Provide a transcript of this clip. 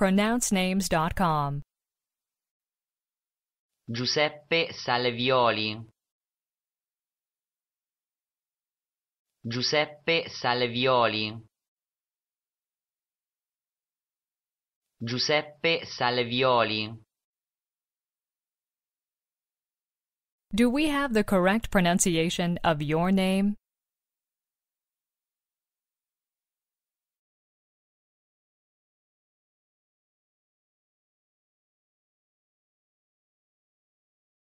pronouncenames.com. Giuseppe Salvioli. Giuseppe Salvioli. Giuseppe Salvioli. Do we have the correct pronunciation of your name?